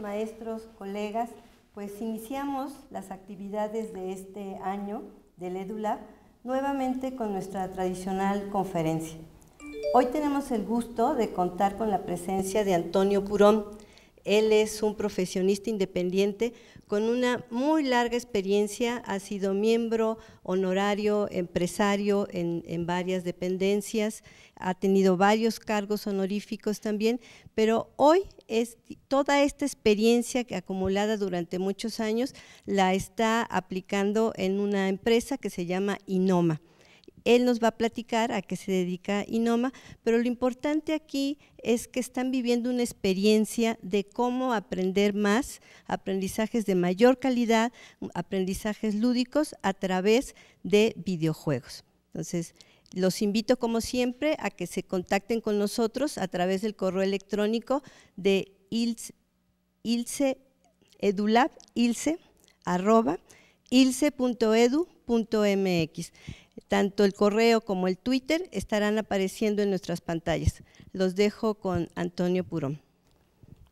maestros, colegas, pues iniciamos las actividades de este año del Edula nuevamente con nuestra tradicional conferencia. Hoy tenemos el gusto de contar con la presencia de Antonio Purón, él es un profesionista independiente con una muy larga experiencia, ha sido miembro honorario, empresario en, varias dependencias, ha tenido varios cargos honoríficos también, pero hoy es toda esta experiencia que acumulada durante muchos años la está aplicando en una empresa que se llama Inoma. Él nos va a platicar a qué se dedica Inoma, pero lo importante aquí es que están viviendo una experiencia de cómo aprender más, aprendizajes de mayor calidad, aprendizajes lúdicos a través de videojuegos. Entonces, los invito como siempre a que se contacten con nosotros a través del correo electrónico de ilse, tanto el correo como el Twitter estarán apareciendo en nuestras pantallas. Los dejo con Antonio Purón.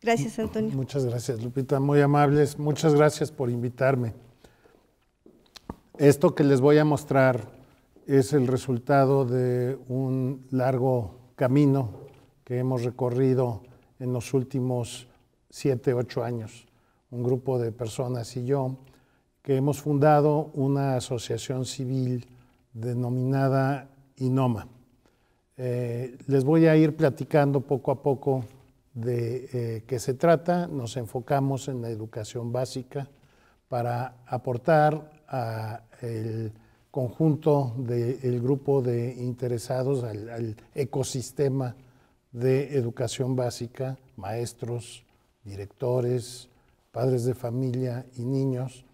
Gracias, mm, Antonio. Muchas gracias, Lupita. Muy amables. Muchas gracias por invitarme. Esto que les voy a mostrar es el resultado de un largo camino que hemos recorrido en los últimos siete, ocho años. Un grupo de personas y yo que hemos fundado una asociación civil denominada Inoma. Eh, les voy a ir platicando poco a poco de eh, qué se trata. Nos enfocamos en la educación básica para aportar al conjunto del grupo de interesados, al ecosistema de educación básica, maestros, directores, padres de familia y niños,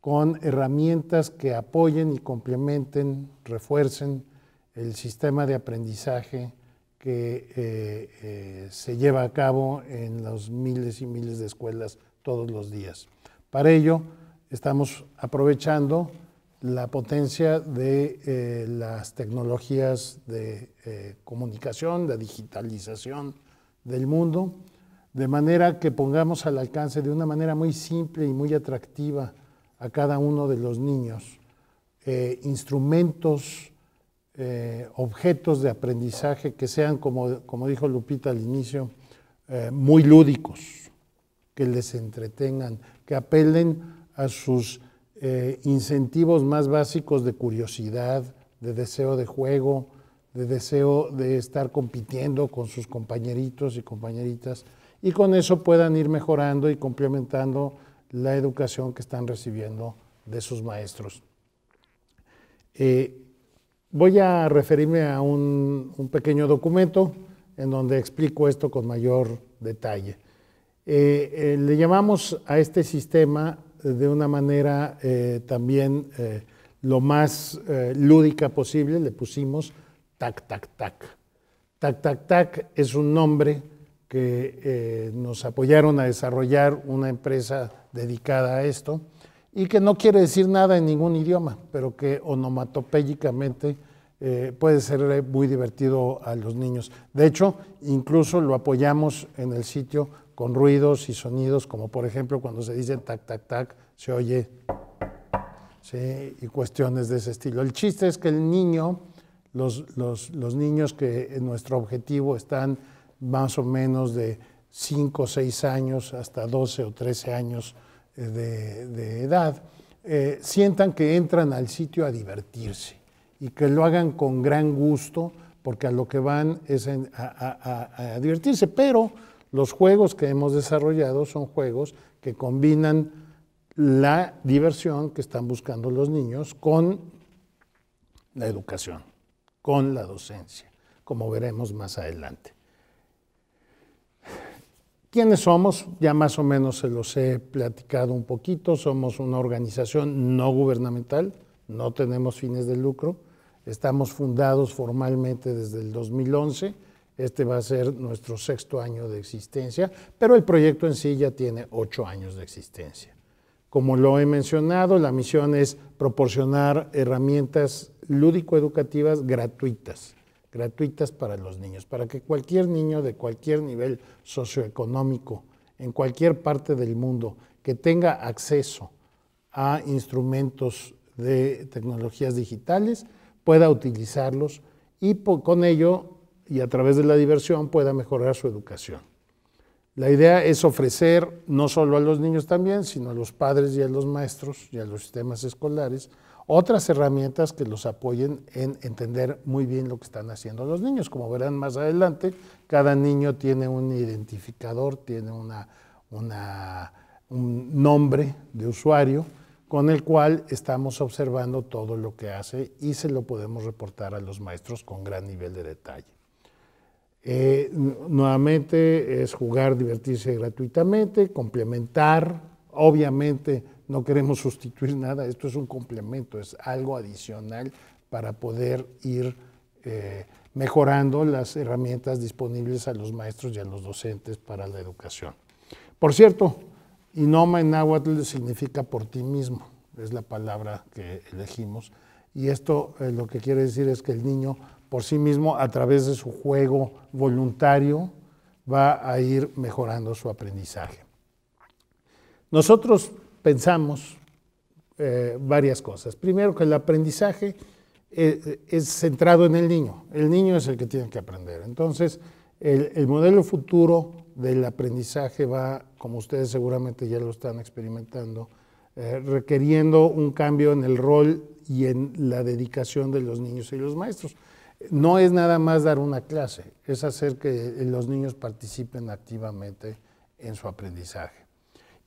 con herramientas que apoyen y complementen, refuercen el sistema de aprendizaje que eh, eh, se lleva a cabo en los miles y miles de escuelas todos los días. Para ello, estamos aprovechando la potencia de eh, las tecnologías de comunicación, de digitalización del mundo, de manera que pongamos al alcance de una manera muy simple y muy atractiva a cada uno de los niños eh, instrumentos, eh, objetos de aprendizaje que sean, como, como dijo Lupita al inicio, eh, muy lúdicos, que les entretengan, que apelen a sus incentivos más básicos de curiosidad, de deseo de juego, de deseo de estar compitiendo con sus compañeritos y compañeritas, y con eso puedan ir mejorando y complementando la educación que están recibiendo de sus maestros. Eh, voy a referirme a un, pequeño documento en donde explico esto con mayor detalle. Eh, eh, le llamamos a este sistema de una manera también lo más lúdica posible, le pusimos tac, tac, tac. Tac, tac, tac es un nombre que eh, nos apoyaron a desarrollar una empresa dedicada a esto y que no quiere decir nada en ningún idioma, pero que onomatopéyicamente eh, puede ser muy divertido a los niños. De hecho, incluso lo apoyamos en el sitio con ruidos y sonidos, como por ejemplo cuando se dice tac, tac, tac, se oye, y cuestiones de ese estilo. El chiste es que el niño, los, niños que nuestro objetivo están más o menos de 5 o 6 años hasta 12 o 13 años eh, de, edad, eh, sientan que entran al sitio a divertirse y que lo hagan con gran gusto, porque a lo que van es a divertirse. Pero los juegos que hemos desarrollado son juegos que combinan la diversión que están buscando los niños con la educación, con la docencia, como veremos más adelante. ¿Quiénes somos? Ya más o menos se los he platicado un poquito. Somos una organización no gubernamental, no tenemos fines de lucro. Estamos fundados formalmente desde el 2011. Este va a ser nuestro sexto año de existencia, pero el proyecto en sí ya tiene ocho años de existencia. Como lo he mencionado, la misión es proporcionar herramientas lúdico-educativas gratuitas gratuitas para los niños, para que cualquier niño de cualquier nivel socioeconómico, en cualquier parte del mundo, que tenga acceso a instrumentos de tecnologías digitales, pueda utilizarlos y con ello, y a través de la diversión, pueda mejorar su educación. La idea es ofrecer no solo a los niños también, sino a los padres y a los maestros y a los sistemas escolares otras herramientas que los apoyen en entender muy bien lo que están haciendo los niños. Como verán más adelante, cada niño tiene un identificador, tiene una, un nombre de usuario con el cual estamos observando todo lo que hace y se lo podemos reportar a los maestros con gran nivel de detalle. Eh, nuevamente es jugar, divertirse gratuitamente, complementar, obviamente no queremos sustituir nada, esto es un complemento, es algo adicional para poder ir eh, mejorando las herramientas disponibles a los maestros y a los docentes para la educación. Por cierto, Inoma en náhuatl significa por ti mismo, es la palabra que elegimos, y esto eh, lo que quiere decir es que el niño por sí mismo, a través de su juego voluntario, va a ir mejorando su aprendizaje. Nosotros pensamos eh, varias cosas. Primero, que el aprendizaje eh, es centrado en el niño. El niño es el que tiene que aprender. Entonces, el, modelo futuro del aprendizaje va, como ustedes seguramente ya lo están experimentando, eh, requiriendo un cambio en el rol y en la dedicación de los niños y los maestros. No es nada más dar una clase, es hacer que los niños participen activamente en su aprendizaje.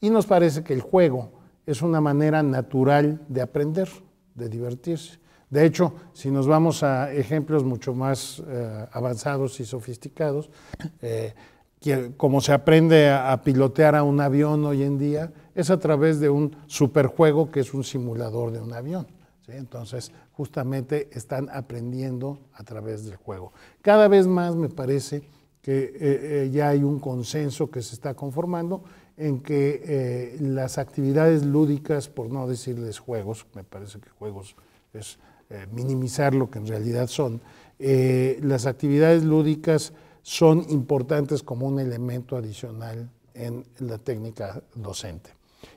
Y nos parece que el juego es una manera natural de aprender, de divertirse. De hecho, si nos vamos a ejemplos mucho más eh, avanzados y sofisticados, eh, como se aprende a, pilotear a un avión hoy en día, es a través de un superjuego que es un simulador de un avión. Entonces, justamente están aprendiendo a través del juego. Cada vez más me parece que eh, ya hay un consenso que se está conformando en que eh, las actividades lúdicas, por no decirles juegos, me parece que juegos es eh, minimizar lo que en realidad son, eh, las actividades lúdicas son importantes como un elemento adicional en la técnica docente.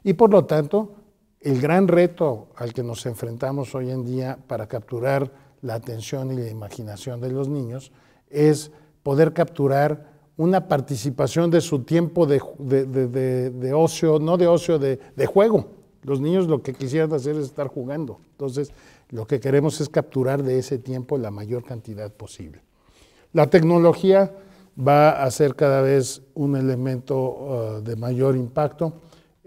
Y por lo tanto, el gran reto al que nos enfrentamos hoy en día para capturar la atención y la imaginación de los niños es poder capturar una participación de su tiempo de, ocio, no de ocio, de, juego. Los niños lo que quisieran hacer es estar jugando. Entonces, lo que queremos es capturar de ese tiempo la mayor cantidad posible. La tecnología va a ser cada vez un elemento ah, de mayor impacto.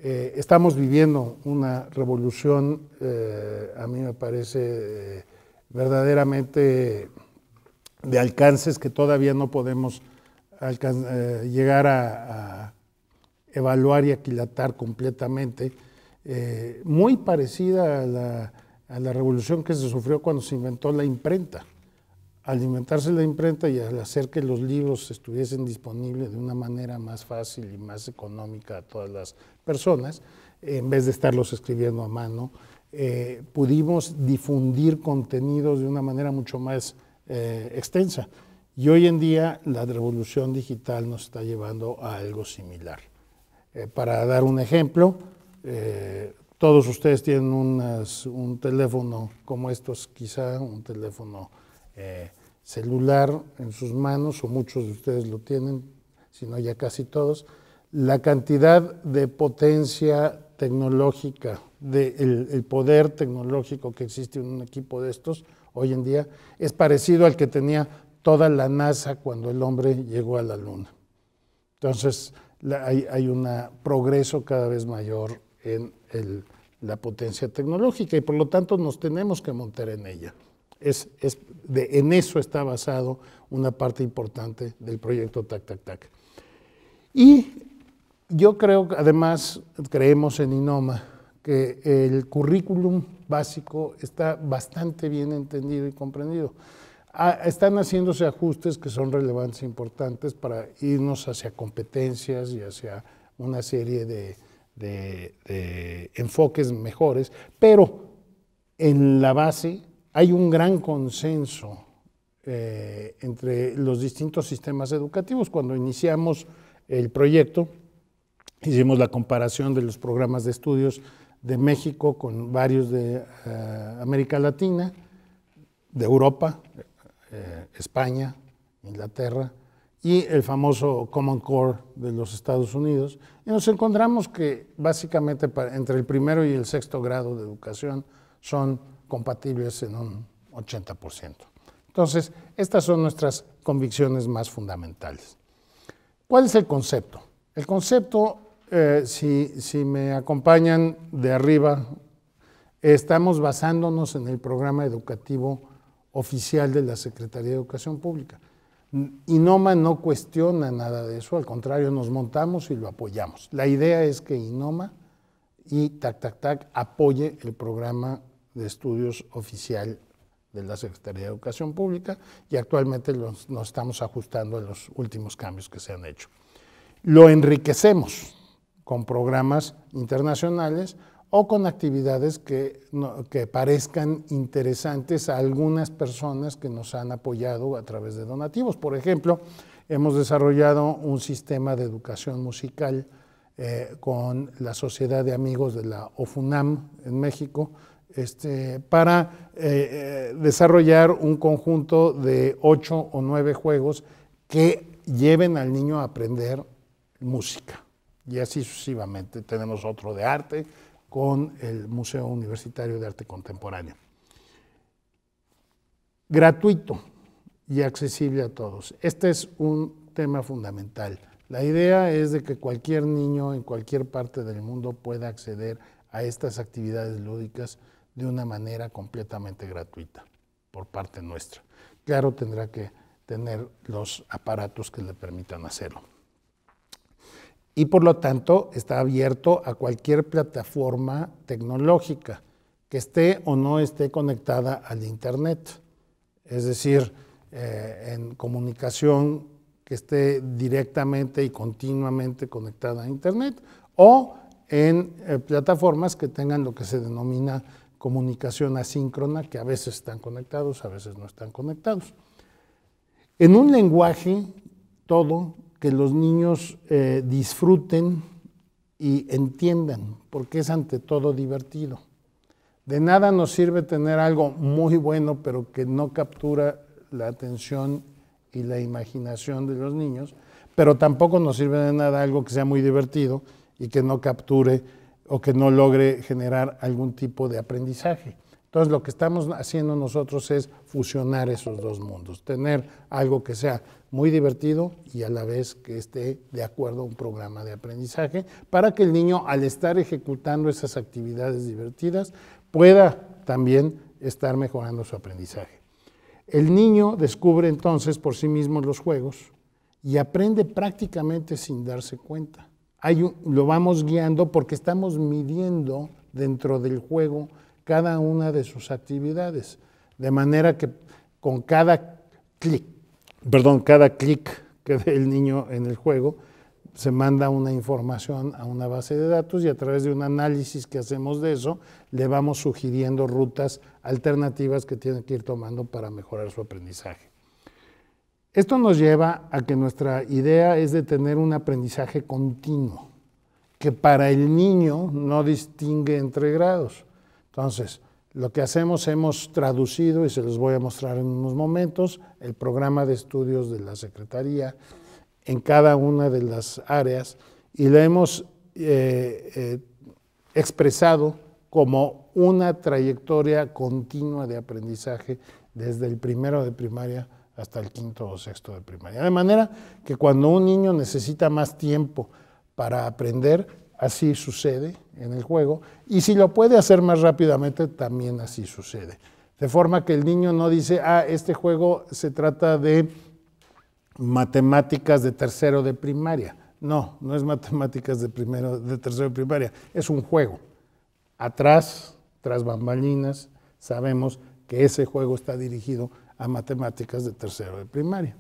Eh, estamos viviendo una revolución, eh, a mí me parece eh, verdaderamente de alcances que todavía no podemos eh, llegar a, evaluar y aquilatar completamente, eh, muy parecida a la, revolución que se sufrió cuando se inventó la imprenta. Al inventarse la imprenta y al hacer que los libros estuviesen disponibles de una manera más fácil y más económica a todas las personas, en vez de estarlos escribiendo a mano, eh, pudimos difundir contenidos de una manera mucho más extensa. Y hoy en día la revolución digital nos está llevando a algo similar. Eh, para dar un ejemplo, eh, todos ustedes tienen un teléfono como estos, quizá un teléfono eh, celular en sus manos, o muchos de ustedes lo tienen, si no ya casi todos. La cantidad de potencia tecnológica, el poder tecnológico que existe en un equipo de estos hoy en día, es parecido al que tenía toda la NASA cuando el hombre llegó a la Luna. Entonces, hay, un progreso cada vez mayor en la potencia tecnológica y por lo tanto nos tenemos que montar en ella. en eso está basado una parte importante del proyecto TAC TAC TAC. Y yo creo, además, creemos en INOMA, que el currículum básico está bastante bien entendido y comprendido. Ah, están haciéndose ajustes que son relevantes e importantes para irnos hacia competencias y hacia una serie de, enfoques mejores, pero en la base hay un gran consenso eh, entre los distintos sistemas educativos. Cuando iniciamos el proyecto, hicimos la comparación de los programas de estudios de México con varios de eh, América Latina, de Europa, eh, España, Inglaterra y el famoso Common Core de los Estados Unidos. Y nos encontramos que básicamente entre el primero y el sexto grado de educación son compatibles en un 80%. Entonces, estas son nuestras convicciones más fundamentales. ¿Cuál es el concepto? El concepto, eh, si, si me acompañan de arriba, estamos basándonos en el programa educativo oficial de la Secretaría de Educación Pública. INOMA no cuestiona nada de eso, al contrario, nos montamos y lo apoyamos. La idea es que INOMA y TAC TAC TAC apoye el programa de estudios oficial de la Secretaría de Educación Pública y actualmente nos estamos ajustando a los últimos cambios que se han hecho. Lo enriquecemos con programas internacionales o con actividades que, parezcan interesantes a algunas personas que nos han apoyado a través de donativos. Por ejemplo, hemos desarrollado un sistema de educación musical eh, con la Sociedad de Amigos de la OFUNAM en México, este, para eh, eh, desarrollar un conjunto de ocho o nueve juegos que lleven al niño a aprender música. Y así sucesivamente. Tenemos otro de arte, con el Museo Universitario de Arte Contemporáneo. Gratuito y accesible a todos. Este es un tema fundamental. La idea es de que cualquier niño en cualquier parte del mundo pueda acceder a estas actividades lúdicas de una manera completamente gratuita por parte nuestra. Claro, tendrá que tener los aparatos que le permitan hacerlo y por lo tanto está abierto a cualquier plataforma tecnológica que esté o no esté conectada al Internet. Es decir, eh, en comunicación que esté directamente y continuamente conectada a Internet o en eh, plataformas que tengan lo que se denomina comunicación asíncrona, que a veces están conectados, a veces no están conectados. En un lenguaje, todo que los niños eh, disfruten y entiendan, porque es ante todo divertido. De nada nos sirve tener algo muy bueno, pero que no captura la atención y la imaginación de los niños, pero tampoco nos sirve de nada algo que sea muy divertido y que no capture o que no logre generar algún tipo de aprendizaje. Entonces lo que estamos haciendo nosotros es fusionar esos dos mundos, tener algo que sea muy divertido y a la vez que esté de acuerdo a un programa de aprendizaje para que el niño al estar ejecutando esas actividades divertidas pueda también estar mejorando su aprendizaje. El niño descubre entonces por sí mismo los juegos y aprende prácticamente sin darse cuenta. lo vamos guiando porque estamos midiendo dentro del juego cada una de sus actividades, de manera que con cada clic, perdón, cada clic que dé el niño en el juego, se manda una información a una base de datos y a través de un análisis que hacemos de eso, le vamos sugiriendo rutas alternativas que tiene que ir tomando para mejorar su aprendizaje. Esto nos lleva a que nuestra idea es de tener un aprendizaje continuo, que para el niño no distingue entre grados. Entonces, lo que hacemos, hemos traducido, y se los voy a mostrar en unos momentos, el programa de estudios de la Secretaría en cada una de las áreas y lo hemos eh, eh, expresado como una trayectoria continua de aprendizaje desde el primero de primaria hasta el quinto o sexto de primaria. De manera que cuando un niño necesita más tiempo para aprender, así sucede en el juego, y si lo puede hacer más rápidamente, también así sucede. De forma que el niño no dice, ah, este juego se trata de matemáticas de tercero de primaria. No, no es matemáticas de, primero, de tercero de primaria, es un juego. Atrás, tras bambalinas, sabemos que ese juego está dirigido a matemáticas de tercero de primaria.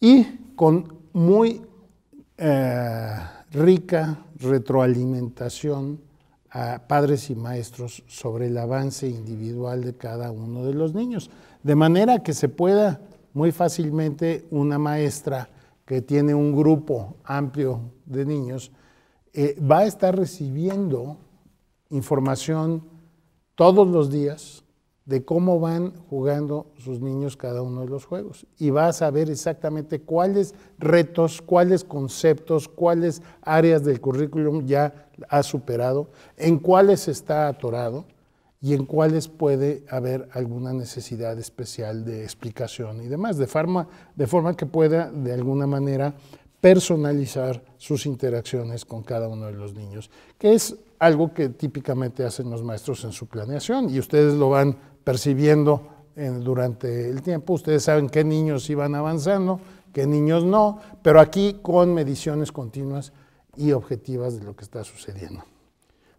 Y con muy... Eh, rica retroalimentación a padres y maestros sobre el avance individual de cada uno de los niños. De manera que se pueda muy fácilmente una maestra que tiene un grupo amplio de niños, eh, va a estar recibiendo información todos los días de cómo van jugando sus niños cada uno de los juegos. Y va a saber exactamente cuáles retos, cuáles conceptos, cuáles áreas del currículum ya ha superado, en cuáles está atorado y en cuáles puede haber alguna necesidad especial de explicación y demás, de forma, de forma que pueda de alguna manera personalizar sus interacciones con cada uno de los niños, que es algo que típicamente hacen los maestros en su planeación y ustedes lo van percibiendo eh, durante el tiempo. Ustedes saben qué niños iban avanzando, qué niños no, pero aquí con mediciones continuas y objetivas de lo que está sucediendo.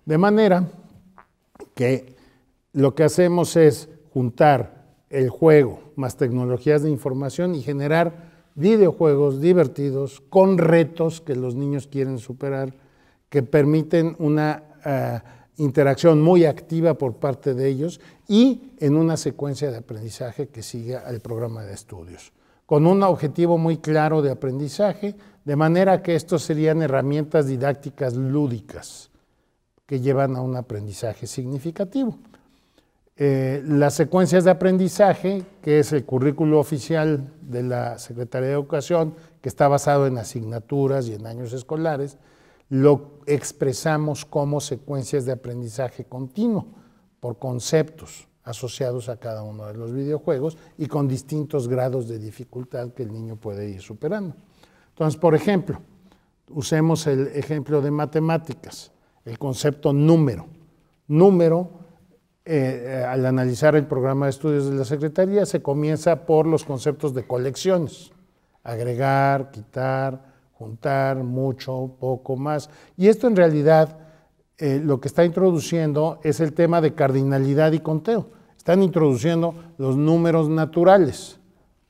De manera que lo que hacemos es juntar el juego más tecnologías de información y generar videojuegos divertidos con retos que los niños quieren superar, que permiten una... Ah, interacción muy activa por parte de ellos y en una secuencia de aprendizaje que siga al programa de estudios, con un objetivo muy claro de aprendizaje, de manera que estos serían herramientas didácticas lúdicas que llevan a un aprendizaje significativo. Eh, las secuencias de aprendizaje, que es el currículo oficial de la Secretaría de Educación, que está basado en asignaturas y en años escolares, lo expresamos como secuencias de aprendizaje continuo por conceptos asociados a cada uno de los videojuegos y con distintos grados de dificultad que el niño puede ir superando. Entonces, por ejemplo, usemos el ejemplo de matemáticas, el concepto número. Número, eh, eh, al analizar el programa de estudios de la Secretaría, se comienza por los conceptos de colecciones, agregar, quitar, juntar mucho, poco más. Y esto en realidad eh, lo que está introduciendo es el tema de cardinalidad y conteo. Están introduciendo los números naturales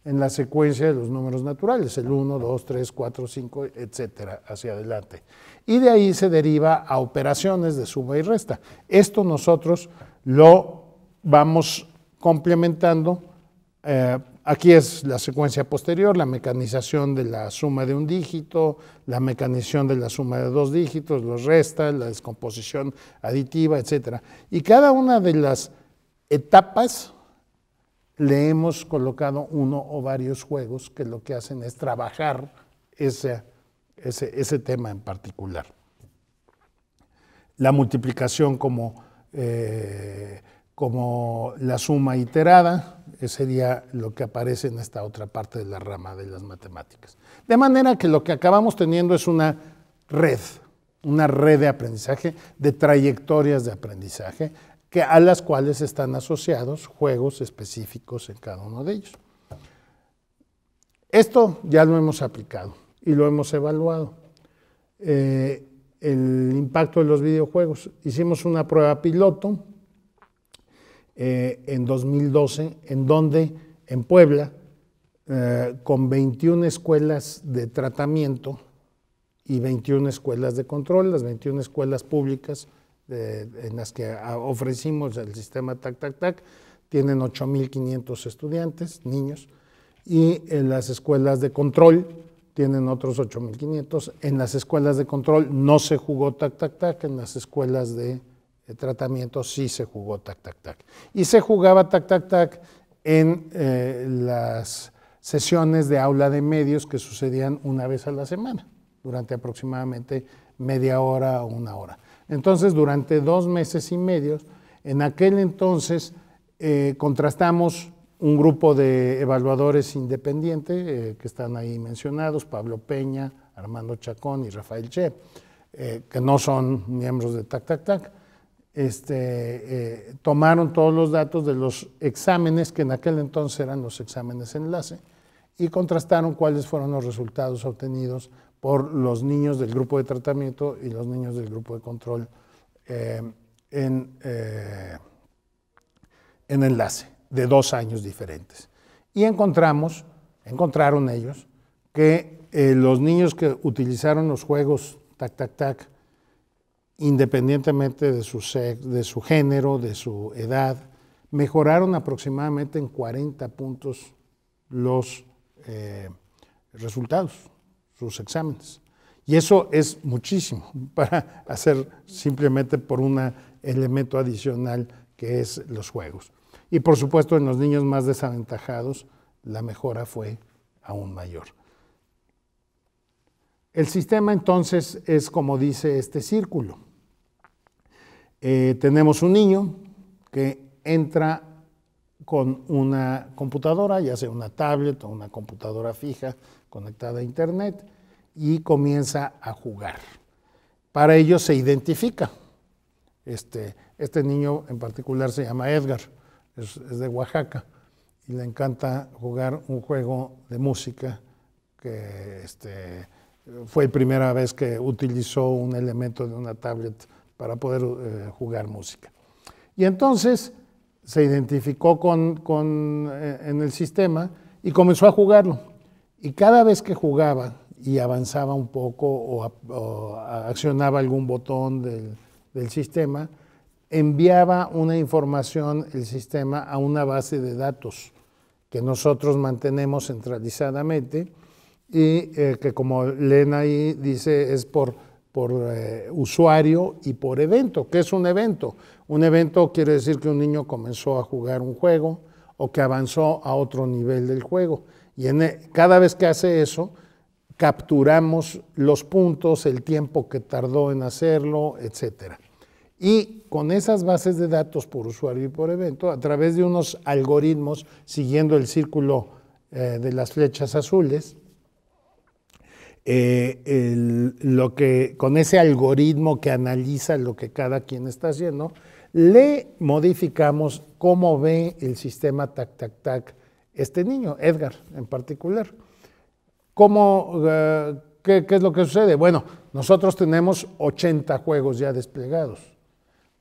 en la secuencia de los números naturales, el 1, 2, 3, 4, 5, etcétera, hacia adelante. Y de ahí se deriva a operaciones de suma y resta. Esto nosotros lo vamos complementando por... Eh, Aquí es la secuencia posterior, la mecanización de la suma de un dígito, la mecanización de la suma de dos dígitos, los restas, la descomposición aditiva, etc. Y cada una de las etapas le hemos colocado uno o varios juegos que lo que hacen es trabajar ese, tema en particular. La multiplicación como, eh, como la suma iterada, que sería lo que aparece en esta otra parte de la rama de las matemáticas. De manera que lo que acabamos teniendo es una red, una red de aprendizaje, de trayectorias de aprendizaje, que a las cuales están asociados juegos específicos en cada uno de ellos. Esto ya lo hemos aplicado y lo hemos evaluado. Eh, el impacto de los videojuegos. Hicimos una prueba piloto eh, en 2012, en donde en Puebla, eh, con 21 escuelas de tratamiento y 21 escuelas de control, las 21 escuelas públicas en las que ah, ofrecimos el sistema TAC-TAC-TAC, tienen 8.500 estudiantes, niños, y en las escuelas de control tienen otros 8.500. En las escuelas de control no se jugó TAC-TAC-TAC, en las escuelas de el tratamiento sí se jugó tac-tac-tac. Y se jugaba tac-tac-tac en eh, las sesiones de aula de medios que sucedían una vez a la semana, durante aproximadamente media hora o una hora. Entonces, durante dos meses y medio, en aquel entonces eh, contrastamos un grupo de evaluadores independientes eh, que están ahí mencionados, Pablo Peña, Armando Chacón y Rafael Che, que no son miembros de TAC TAC TAC, este, eh, tomaron todos los datos de los exámenes, que en aquel entonces eran los exámenes enlace, y contrastaron cuáles fueron los resultados obtenidos por los niños del grupo de tratamiento y los niños del grupo de control eh, en, eh, en enlace, de dos años diferentes. Y encontramos, encontraron ellos, que los niños que utilizaron los juegos tac-tac-tac independientemente de su, de su género, de su edad, mejoraron aproximadamente en 40 puntos los eh, resultados, sus exámenes. Y eso es muchísimo para hacer simplemente por un elemento adicional que es los juegos. Y por supuesto en los niños más desaventajados la mejora fue aún mayor. El sistema entonces es como dice este círculo. Eh, tenemos un niño que entra con una computadora, ya sea una tablet o una computadora fija conectada a Internet, y comienza a jugar. Para ello se identifica. Este, este niño en particular se llama Edgar, es, de Oaxaca, y le encanta jugar un juego de música que este, fue la primera vez que utilizó un elemento de una tablet para poder eh, jugar música. Y entonces se identificó con, eh, en el sistema y comenzó a jugarlo. Y cada vez que jugaba y avanzaba un poco o, accionaba algún botón del, sistema, enviaba una información el sistema a una base de datos que nosotros mantenemos centralizadamente y eh, que como Lena ahí dice es por por eh, usuario y por evento. ¿Qué es un evento? Un evento quiere decir que un niño comenzó a jugar un juego o que avanzó a otro nivel del juego. Y e, cada vez que hace eso, capturamos los puntos, el tiempo que tardó en hacerlo, etc. Y con esas bases de datos por usuario y por evento, a través de unos algoritmos siguiendo el círculo eh, de las flechas azules, eh, lo que, con ese algoritmo que analiza lo que cada quien está haciendo, le modificamos cómo ve el sistema tac, tac, tac este niño, Edgar en particular. Eh, ¿Qué es lo que sucede? Bueno, nosotros tenemos 80 juegos ya desplegados.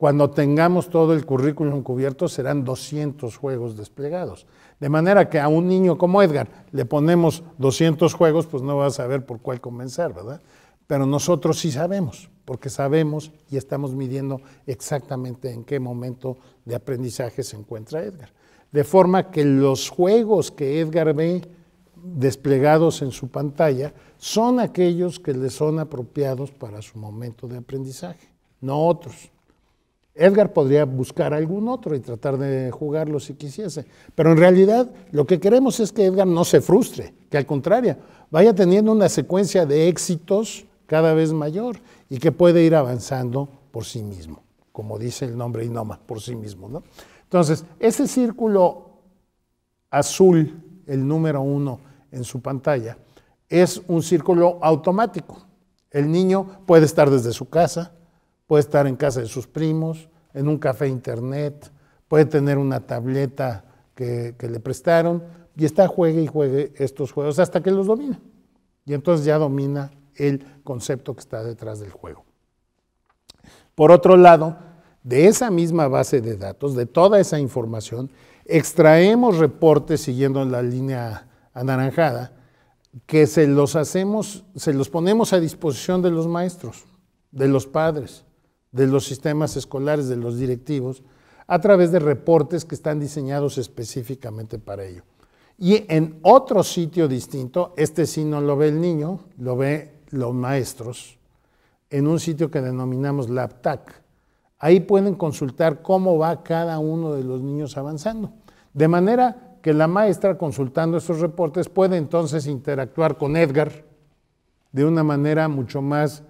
Cuando tengamos todo el currículum cubierto serán 200 juegos desplegados. De manera que a un niño como Edgar le ponemos 200 juegos, pues no va a saber por cuál comenzar, ¿verdad? Pero nosotros sí sabemos, porque sabemos y estamos midiendo exactamente en qué momento de aprendizaje se encuentra Edgar. De forma que los juegos que Edgar ve desplegados en su pantalla son aquellos que le son apropiados para su momento de aprendizaje, no otros. Edgar podría buscar algún otro y tratar de jugarlo si quisiese. Pero en realidad lo que queremos es que Edgar no se frustre, que al contrario, vaya teniendo una secuencia de éxitos cada vez mayor y que puede ir avanzando por sí mismo, como dice el nombre Inoma, por sí mismo. ¿no? Entonces, ese círculo azul, el número uno en su pantalla, es un círculo automático. El niño puede estar desde su casa, puede estar en casa de sus primos, en un café internet, puede tener una tableta que, le prestaron y está juegue y juegue estos juegos hasta que los domina. Y entonces ya domina el concepto que está detrás del juego. Por otro lado, de esa misma base de datos, de toda esa información, extraemos reportes siguiendo la línea anaranjada, que se los hacemos, se los ponemos a disposición de los maestros, de los padres, de los sistemas escolares, de los directivos, a través de reportes que están diseñados específicamente para ello. Y en otro sitio distinto, este sí no lo ve el niño, lo ve los maestros, en un sitio que denominamos LabTac. Ahí pueden consultar cómo va cada uno de los niños avanzando. De manera que la maestra, consultando estos reportes, puede entonces interactuar con Edgar de una manera mucho más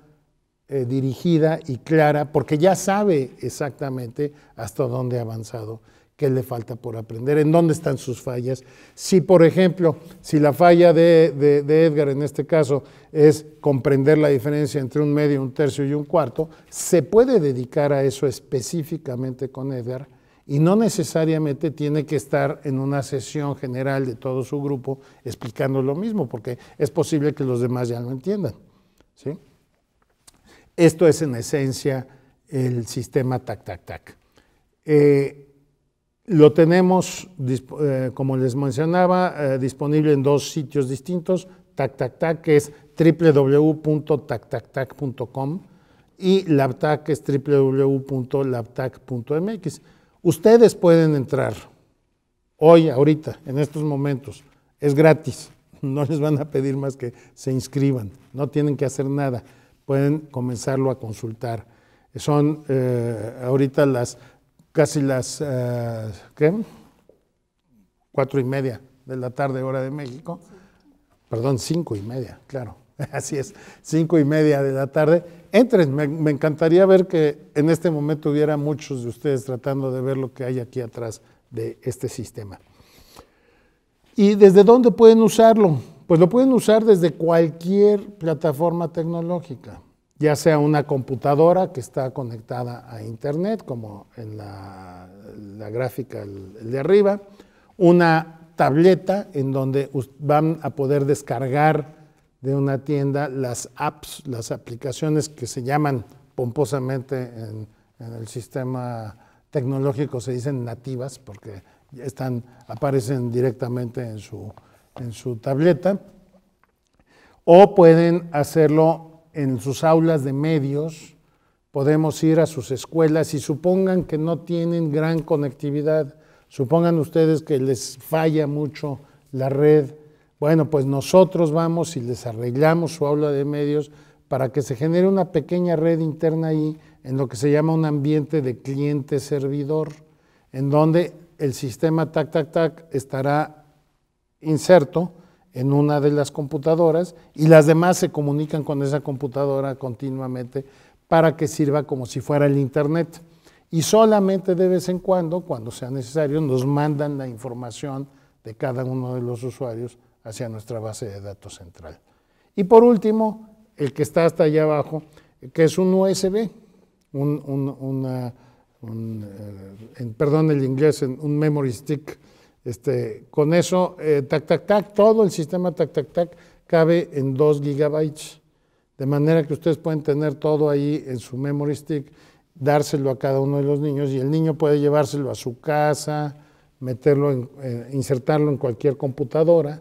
eh, dirigida y clara, porque ya sabe exactamente hasta dónde ha avanzado, qué le falta por aprender, en dónde están sus fallas. Si, por ejemplo, si la falla de, Edgar en este caso es comprender la diferencia entre un medio, un tercio y un cuarto, se puede dedicar a eso específicamente con Edgar y no necesariamente tiene que estar en una sesión general de todo su grupo explicando lo mismo, porque es posible que los demás ya lo entiendan. ¿sí? Esto es en esencia el sistema TAC-TAC-TAC. Eh, lo tenemos, eh, como les mencionaba, eh, disponible en dos sitios distintos, TAC-TAC-TAC, que es www.tactactac.com y LabTAC es www.labtac.mx. Ustedes pueden entrar hoy, ahorita, en estos momentos. Es gratis. No les van a pedir más que se inscriban. No tienen que hacer nada pueden comenzarlo a consultar. Son eh, ahorita las casi las eh, ¿qué? cuatro y media de la tarde hora de México. Perdón, cinco y media, claro. Así es, cinco y media de la tarde. Entren, me encantaría ver que en este momento hubiera muchos de ustedes tratando de ver lo que hay aquí atrás de este sistema. ¿Y desde dónde pueden usarlo? pues lo pueden usar desde cualquier plataforma tecnológica, ya sea una computadora que está conectada a Internet, como en la, gráfica de arriba, una tableta en donde van a poder descargar de una tienda las apps, las aplicaciones que se llaman pomposamente en, en el sistema tecnológico, se dicen nativas, porque están, aparecen directamente en su en su tableta, o pueden hacerlo en sus aulas de medios, podemos ir a sus escuelas y supongan que no tienen gran conectividad, supongan ustedes que les falla mucho la red, bueno, pues nosotros vamos y les arreglamos su aula de medios para que se genere una pequeña red interna ahí en lo que se llama un ambiente de cliente-servidor, en donde el sistema tac-tac-tac estará inserto en una de las computadoras y las demás se comunican con esa computadora continuamente para que sirva como si fuera el Internet. Y solamente de vez en cuando, cuando sea necesario, nos mandan la información de cada uno de los usuarios hacia nuestra base de datos central. Y por último, el que está hasta allá abajo, que es un USB, un, eh, en, perdón el inglés, un memory stick este, con eso, eh, tac, tac, tac, todo el sistema tac, tac, tac cabe en 2 gigabytes. De manera que ustedes pueden tener todo ahí en su memory stick, dárselo a cada uno de los niños y el niño puede llevárselo a su casa, meterlo eh, insertarlo en cualquier computadora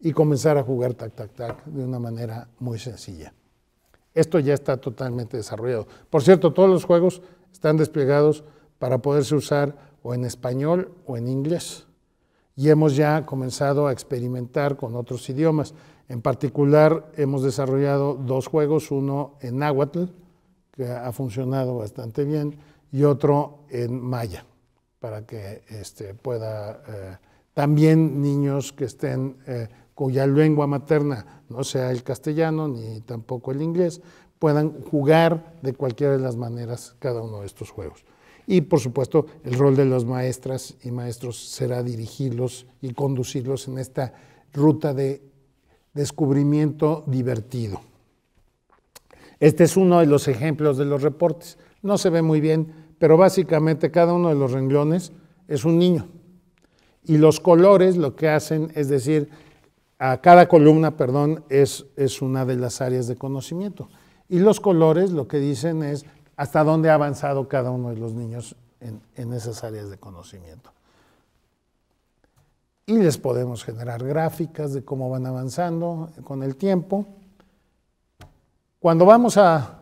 y comenzar a jugar tac, tac, tac de una manera muy sencilla. Esto ya está totalmente desarrollado. Por cierto, todos los juegos están desplegados para poderse usar o en español o en inglés y hemos ya comenzado a experimentar con otros idiomas. En particular, hemos desarrollado dos juegos, uno en náhuatl, que ha funcionado bastante bien, y otro en maya, para que este, pueda eh, también niños que estén, eh, cuya lengua materna no sea el castellano ni tampoco el inglés, puedan jugar de cualquiera de las maneras cada uno de estos juegos. Y por supuesto, el rol de las maestras y maestros será dirigirlos y conducirlos en esta ruta de descubrimiento divertido. Este es uno de los ejemplos de los reportes. No se ve muy bien, pero básicamente cada uno de los renglones es un niño. Y los colores lo que hacen es decir, a cada columna, perdón, es, es una de las áreas de conocimiento. Y los colores lo que dicen es hasta dónde ha avanzado cada uno de los niños en, esas áreas de conocimiento. Y les podemos generar gráficas de cómo van avanzando con el tiempo. Cuando vamos a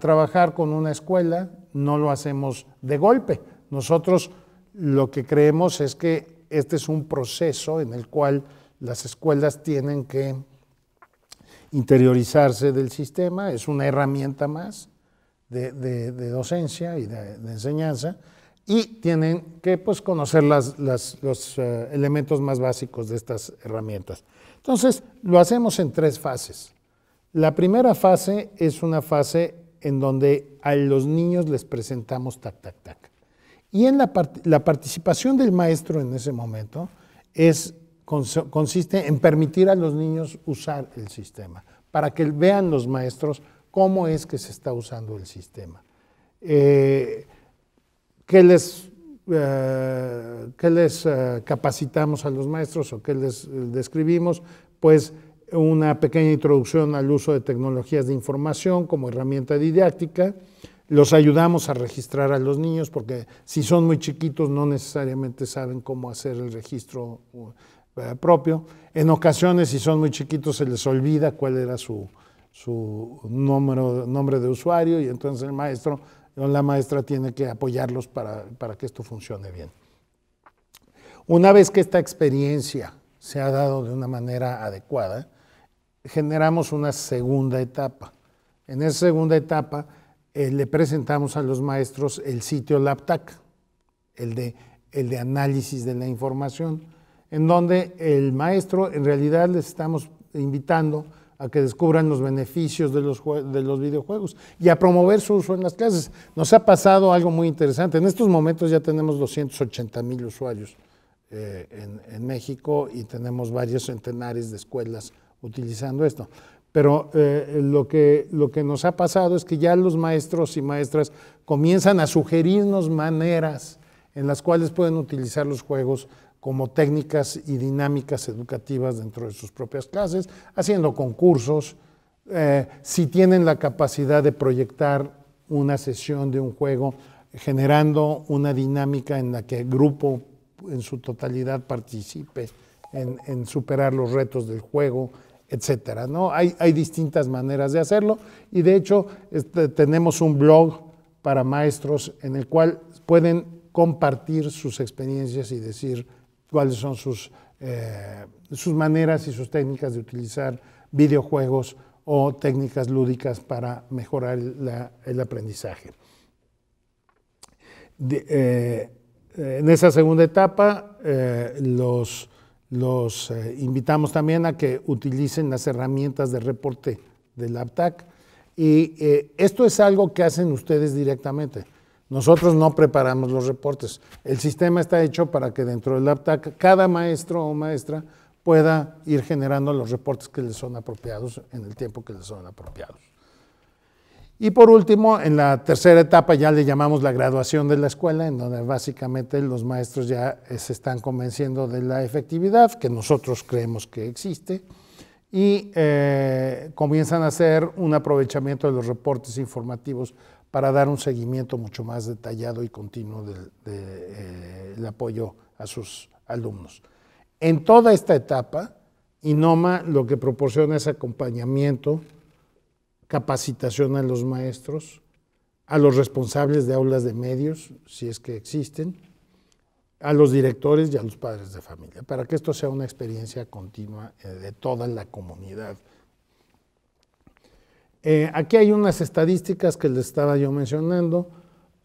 trabajar con una escuela, no lo hacemos de golpe. Nosotros lo que creemos es que este es un proceso en el cual las escuelas tienen que interiorizarse del sistema, es una herramienta más, de, docencia y de, enseñanza y tienen que pues, conocer los eh, elementos más básicos de estas herramientas. Entonces, lo hacemos en tres fases. La primera fase es una fase en donde a los niños les presentamos tac, tac, tac. Y en la, participación del maestro en ese momento consiste en permitir a los niños usar el sistema, para que vean los maestros cómo es que se está usando el sistema. Eh, ¿Qué les, eh, les eh, capacitamos a los maestros o qué les describimos? Pues una pequeña introducción al uso de tecnologías de información como herramienta didáctica. Los ayudamos a registrar a los niños porque si son muy chiquitos no necesariamente saben cómo hacer el registro propio. En ocasiones, si son muy chiquitos, se les olvida cuál era su, su número, nombre de usuario y entonces el maestro o la maestra tiene que apoyarlos para, que esto funcione bien. Una vez que esta experiencia se ha dado de una manera adecuada, generamos una segunda etapa. En esa segunda etapa eh, le presentamos a los maestros el sitio LabTAC, el de, el de análisis de la información, en donde el maestro en realidad les estamos invitando a que descubran los beneficios de los, de los videojuegos y a promover su uso en las clases. Nos ha pasado algo muy interesante. En estos momentos ya tenemos 280 mil usuarios eh, en, México y tenemos varios centenares de escuelas utilizando esto. Pero eh, lo, que, lo que nos ha pasado es que ya los maestros y maestras comienzan a sugerirnos maneras en las cuales pueden utilizar los juegos como técnicas y dinámicas educativas dentro de sus propias clases, haciendo concursos, eh, si tienen la capacidad de proyectar una sesión de un juego, generando una dinámica en la que el grupo en su totalidad participe en, superar los retos del juego, etc. Hay, distintas maneras de hacerlo y de hecho este, tenemos un blog para maestros en el cual pueden compartir sus experiencias y decir cuáles son eh, sus, maneras y sus técnicas de utilizar videojuegos o técnicas lúdicas para mejorar el aprendizaje. Eh, eh, en esa segunda etapa, los, invitamos también a que utilicen las herramientas de reporte del APTAC. Y esto es algo que hacen ustedes directamente. Nosotros no preparamos los reportes. El sistema está hecho para que dentro del APTAC cada maestro o maestra pueda ir generando los reportes que les son apropiados en el tiempo que les son apropiados. Y por último, en la tercera etapa ya le llamamos la graduación de la escuela, en donde básicamente los maestros ya se están convenciendo de la efectividad que nosotros creemos que existe y eh, comienzan a hacer un aprovechamiento de los reportes informativos para dar un seguimiento mucho más detallado y continuo del eh, apoyo a sus alumnos. En toda esta etapa, INOMA lo que proporciona es acompañamiento, capacitación a los maestros, a los responsables de aulas de medios, si es que existen, a los directores y a los padres de familia, para que esto sea una experiencia continua eh, de toda la comunidad eh, aquí hay unas estadísticas que les estaba yo mencionando.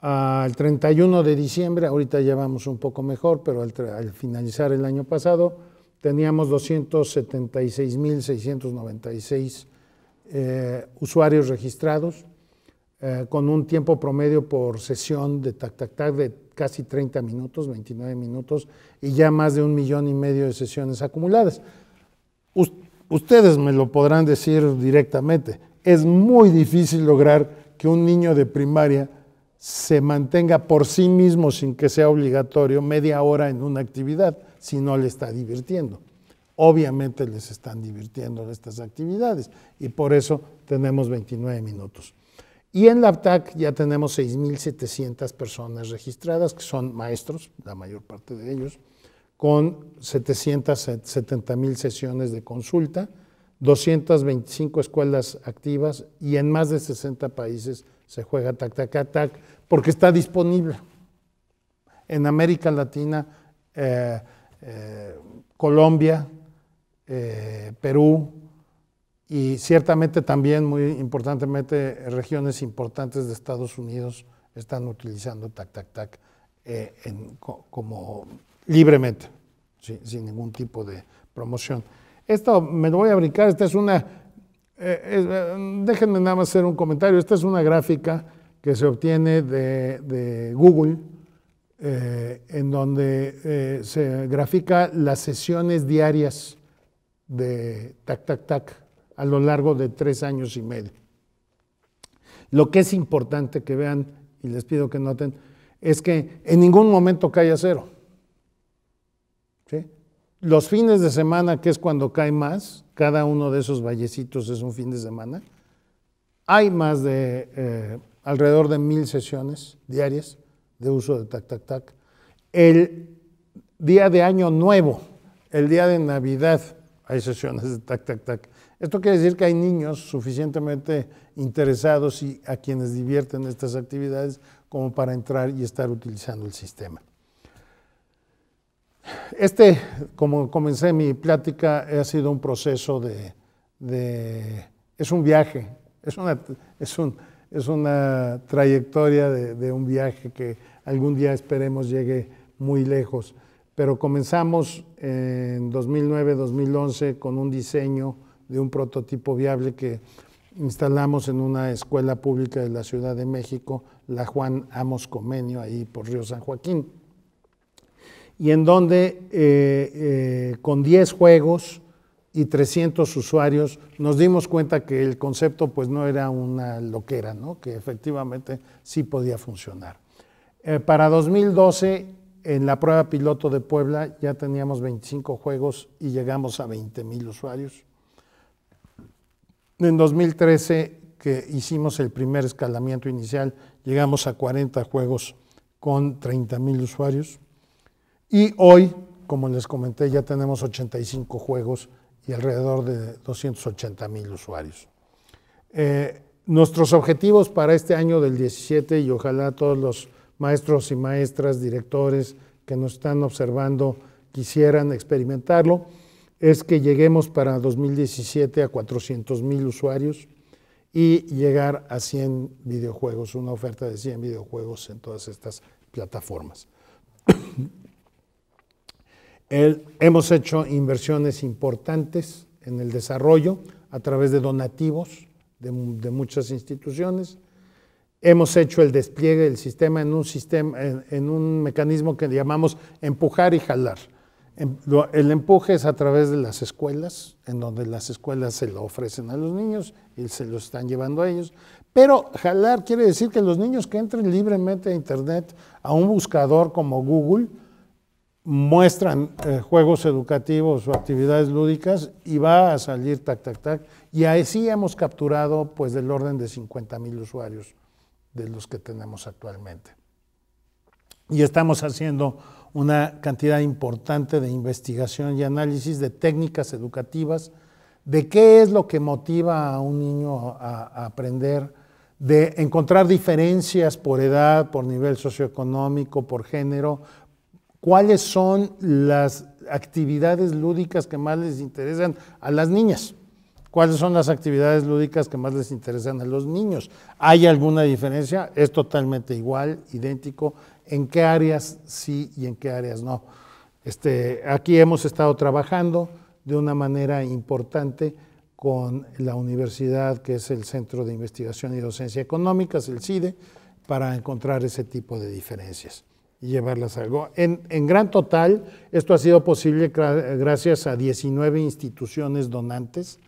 Al 31 de diciembre, ahorita ya vamos un poco mejor, pero al, finalizar el año pasado teníamos 276.696 eh, usuarios registrados, eh, con un tiempo promedio por sesión de tac tac tac de casi 30 minutos, 29 minutos, y ya más de un millón y medio de sesiones acumuladas. ustedes me lo podrán decir directamente es muy difícil lograr que un niño de primaria se mantenga por sí mismo sin que sea obligatorio media hora en una actividad si no le está divirtiendo. Obviamente les están divirtiendo estas actividades y por eso tenemos 29 minutos. Y en la ya tenemos 6.700 personas registradas, que son maestros, la mayor parte de ellos, con 770.000 sesiones de consulta 225 escuelas activas y en más de 60 países se juega tac, tac, tac, porque está disponible. En América Latina, eh, eh, Colombia, eh, Perú y ciertamente también, muy importantemente, regiones importantes de Estados Unidos están utilizando tac, tac, tac como libremente, sin ningún tipo de promoción. Esto me lo voy a brincar, esta es una, eh, eh, déjenme nada más hacer un comentario, esta es una gráfica que se obtiene de, Google, eh, en donde se grafica las sesiones diarias de tac, tac, tac a lo largo de tres años y medio. Lo que es importante que vean, y les pido que noten, es que en ningún momento cae a cero los fines de semana, que es cuando cae más, cada uno de esos vallecitos es un fin de semana, hay más de eh, alrededor de mil sesiones diarias de uso de tac-tac-tac. El día de Año Nuevo, el día de Navidad, hay sesiones de tac-tac-tac. Esto quiere decir que hay niños suficientemente interesados y a quienes divierten estas actividades como para entrar y estar utilizando el sistema. Este, como comencé mi plática, ha sido un proceso de, es un viaje, es una, es es una trayectoria de, de, un viaje que algún día esperemos llegue muy lejos. Pero comenzamos en 2009-2011 con un diseño de un prototipo viable que instalamos en una escuela pública de la Ciudad de México, la Juan Amos Comenio, ahí por Río San Joaquín y en donde eh, eh, con 10 juegos y 300 usuarios nos dimos cuenta que el concepto pues no era una loquera, que efectivamente sí podía funcionar. Eh, para 2012, en la prueba piloto de Puebla ya teníamos 25 juegos y llegamos a 20.000 usuarios. En 2013, que hicimos el primer escalamiento inicial, llegamos a 40 juegos con 30.000 usuarios. Y hoy, como les comenté, ya tenemos 85 juegos y alrededor de 280 mil usuarios. Eh, nuestros objetivos para este año del 17 y ojalá todos los maestros y maestras, directores que nos están observando quisieran experimentarlo, es que lleguemos para 2017 a 400 mil usuarios y llegar a 100 videojuegos, una oferta de 100 videojuegos en todas estas plataformas hemos hecho inversiones importantes en el desarrollo a través de donativos de, muchas instituciones. Hemos hecho el despliegue del sistema en un, en un mecanismo que llamamos empujar y jalar. Em, el empuje es a través de las escuelas, en donde las escuelas se lo ofrecen a los niños y se lo están llevando a ellos. Pero jalar quiere decir que los niños que entren libremente a Internet, a un buscador como Google, muestran eh, juegos educativos o actividades lúdicas y va a salir tac, tac, tac. Y ahí sí hemos capturado pues del orden de 50 mil usuarios de los que tenemos actualmente. Y estamos haciendo una cantidad importante de investigación y análisis de técnicas educativas, de qué es lo que motiva a un niño a aprender, de encontrar diferencias por edad, por nivel socioeconómico, por género, cuáles son las actividades lúdicas que más les interesan a las niñas. ¿Cuáles son las actividades lúdicas que más les interesan a los niños? ¿Hay alguna diferencia? ¿Es totalmente igual, idéntico? ¿En qué áreas sí y en qué áreas no? Este, aquí hemos estado trabajando de una manera importante con la universidad, que es el Centro de Investigación y Docencia Económicas, el CIDE, para encontrar ese tipo de diferencias y llevarlas algo. En, en gran total, esto ha sido posible gracias a 19 instituciones donantes,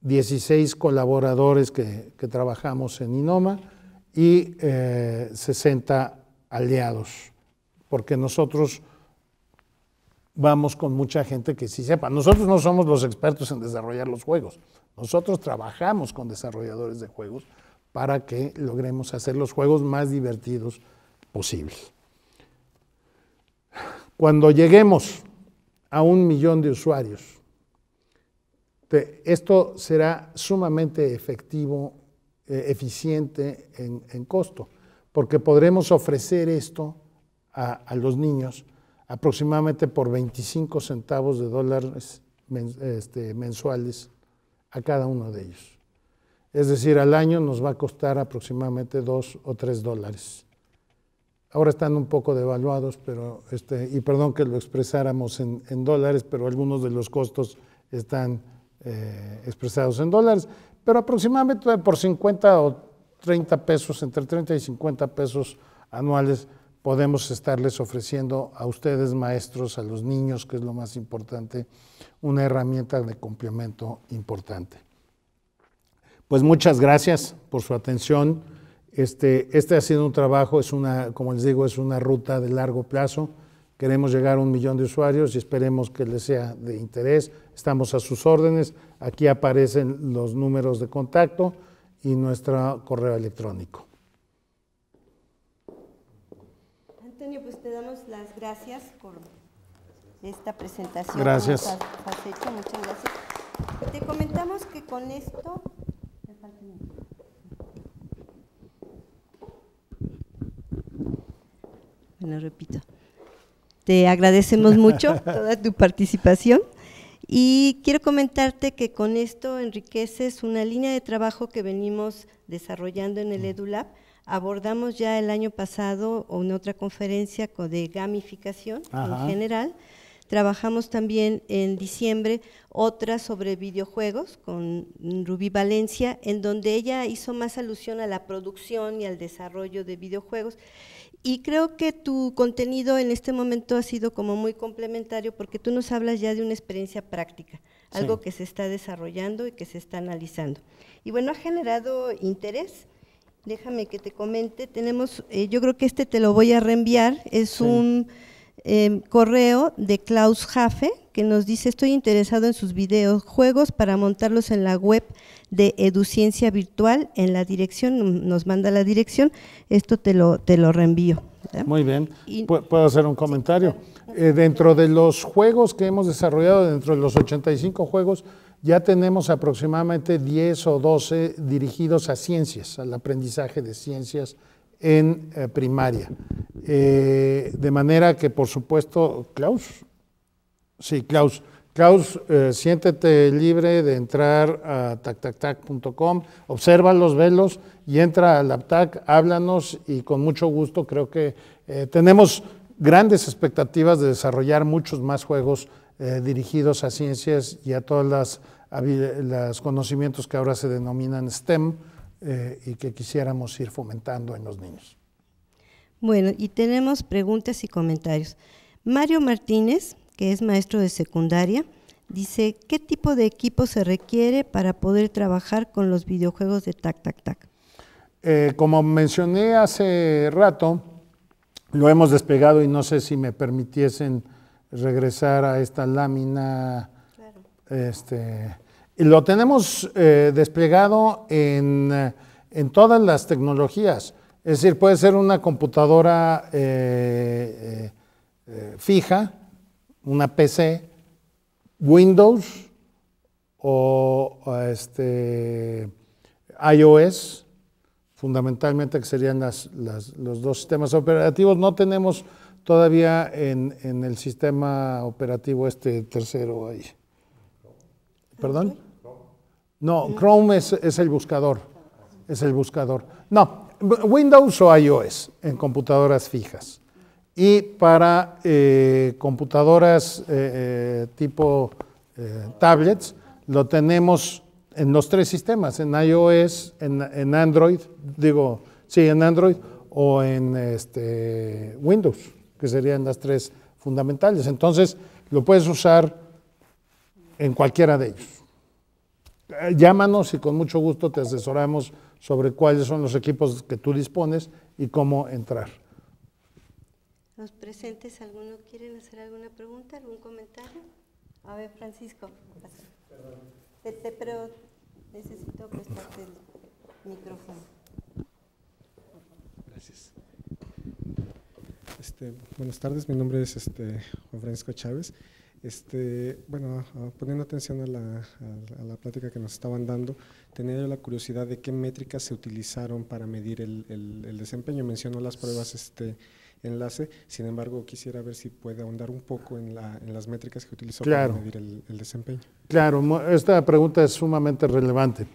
16 colaboradores que, trabajamos en Inoma y 60 eh, aliados, porque nosotros vamos con mucha gente que sí sepa. Nosotros no somos los expertos en desarrollar los juegos. Nosotros trabajamos con desarrolladores de juegos para que logremos hacer los juegos más divertidos posibles. Cuando lleguemos a un millón de usuarios, esto será sumamente efectivo, eh, eficiente en, costo, porque podremos ofrecer esto a, los niños aproximadamente por 25 centavos de dólares este, mensuales a cada uno de ellos. Es decir, al año nos va a costar aproximadamente 2 o 3 dólares ahora están un poco devaluados, pero este, y perdón que lo expresáramos en, dólares, pero algunos de los costos están eh, expresados en dólares, pero aproximadamente por 50 o 30 pesos, entre 30 y 50 pesos anuales podemos estarles ofreciendo a ustedes maestros, a los niños, que es lo más importante, una herramienta de complemento importante. Pues muchas gracias por su atención. Este, este ha sido un trabajo, es una, como les digo, es una ruta de largo plazo. Queremos llegar a un millón de usuarios y esperemos que les sea de interés. Estamos a sus órdenes. Aquí aparecen los números de contacto y nuestro correo electrónico. Antonio, pues te damos las gracias por esta presentación. Gracias. gracias. Te comentamos que con esto... Bueno, repito. Te agradecemos mucho toda tu participación y quiero comentarte que con esto enriqueces una línea de trabajo que venimos desarrollando en el mm. EduLab. Abordamos ya el año pasado en otra conferencia de gamificación en general. Trabajamos también en diciembre otra sobre videojuegos con Rubí Valencia, en donde ella hizo más alusión a la producción y al desarrollo de videojuegos. Y creo que tu contenido en este momento ha sido como muy complementario porque tú nos hablas ya de una experiencia práctica, algo que se está desarrollando y que se está analizando. Y bueno, ha generado interés. Déjame que te comente, tenemos, eh, yo creo que este te lo voy a reenviar, es un Em, correo de Klaus Hafe, que nos dice, estoy interesado en sus videojuegos para montarlos en la web de Educiencia Virtual, en la dirección, mm, nos manda la dirección, esto te lo, te lo reenvío. Muy bien, puedo hacer un comentario. Eh, dentro de los juegos que hemos desarrollado, dentro de los 85 juegos, ya tenemos aproximadamente 10 o 12 dirigidos a ciencias, al aprendizaje de ciencias en eh, primaria. Eh, de manera que, por supuesto, Klaus, sí, Klaus, Klaus, eh, siéntete libre de entrar a tactactac.com, observa los velos y entra al APTAC, háblanos y con mucho gusto creo que tenemos grandes expectativas de desarrollar muchos más juegos dirigidos a ciencias y a todos los conocimientos que ahora se denominan STEM, eh, y que quisiéramos ir fomentando en los niños. Bueno, y tenemos preguntas y comentarios. Mario Martínez, que es maestro de secundaria, dice, ¿qué tipo de equipo se requiere para poder trabajar con los videojuegos de Tac Tac Tac? Eh, como mencioné hace rato, lo hemos despegado y no sé si me permitiesen regresar a esta lámina. Este, lo tenemos eh, desplegado en, eh, en, todas las tecnologías. Es decir, puede ser una computadora eh, fija, una PC, Windows o, este, iOS, fundamentalmente que serían los dos sistemas operativos. No tenemos todavía en, en el sistema operativo este tercero ahí. ¿Perdón? No, Chrome es, es, el buscador. Es el buscador. No, Windows o iOS en computadoras fijas. Y para eh, computadoras eh, eh, tipo tablets, lo tenemos en los tres sistemas, en iOS, en, Android, digo, sí, en Android o en este, Windows, que serían las tres fundamentales. Entonces, lo puedes usar en cualquiera de ellos. Eh, llámanos y con mucho gusto te asesoramos sobre cuáles son los equipos que tú dispones y cómo entrar. Los presentes, ¿alguno quieren hacer alguna pregunta, algún comentario? A ver, Francisco, Perdón. te, pero necesito prestarte el micrófono. Gracias. Este, buenas tardes, mi nombre es este, Juan Francisco Chávez. Este, bueno, poniendo atención a la, plática que nos estaban dando, tenía yo la curiosidad de qué métricas se utilizaron para medir el, desempeño. Mencionó las pruebas este enlace, sin embargo, quisiera ver si puede ahondar un poco en, las métricas que utilizó para medir el, el desempeño. Claro, esta pregunta es sumamente relevante.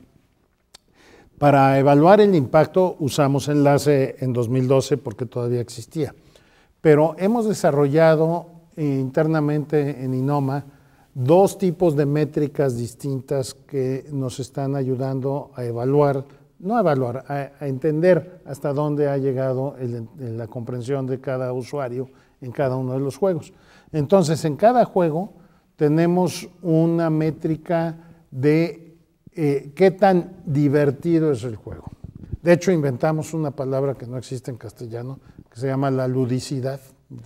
Para evaluar el impacto usamos enlace en 2012 porque todavía existía, pero hemos desarrollado internamente en INOMA dos tipos de métricas distintas que nos están ayudando a evaluar, no a evaluar, a, entender hasta dónde ha llegado la comprensión de cada usuario en cada uno de los juegos. Entonces, en cada juego tenemos una métrica de eh, qué tan divertido es el juego. De hecho, inventamos una palabra que no existe en castellano, que se llama la ludicidad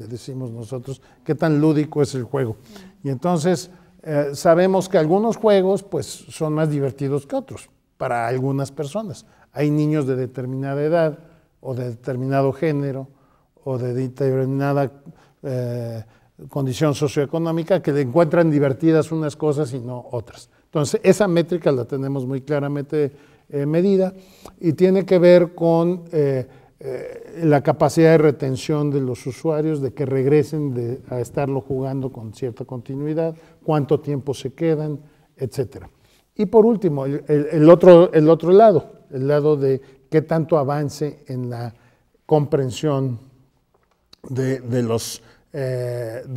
decimos nosotros, qué tan lúdico es el juego. Y entonces eh, sabemos que algunos juegos pues, son más divertidos que otros para algunas personas. Hay niños de determinada edad o de determinado género o de determinada eh, condición socioeconómica que encuentran divertidas unas cosas y no otras. Entonces, esa métrica la tenemos muy claramente eh, medida y tiene que ver con eh, la capacidad de retención de los usuarios, de que regresen a estarlo jugando con cierta continuidad, cuánto tiempo se quedan, etc. Y por último, el, otro, lado, el lado de qué tanto avance en la comprensión eh, de,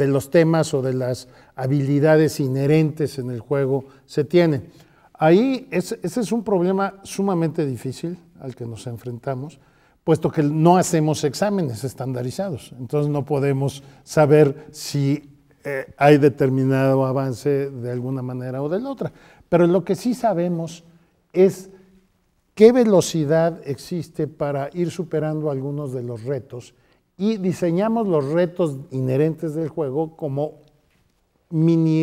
los, temas o de las habilidades inherentes en el juego se tiene. Ahí ese es un problema sumamente difícil al que nos enfrentamos puesto que no hacemos exámenes estandarizados. Entonces no podemos saber si eh, hay determinado avance de alguna manera o de la otra. Pero lo que sí sabemos es qué velocidad existe para ir superando algunos de los retos y diseñamos los retos inherentes del juego como mini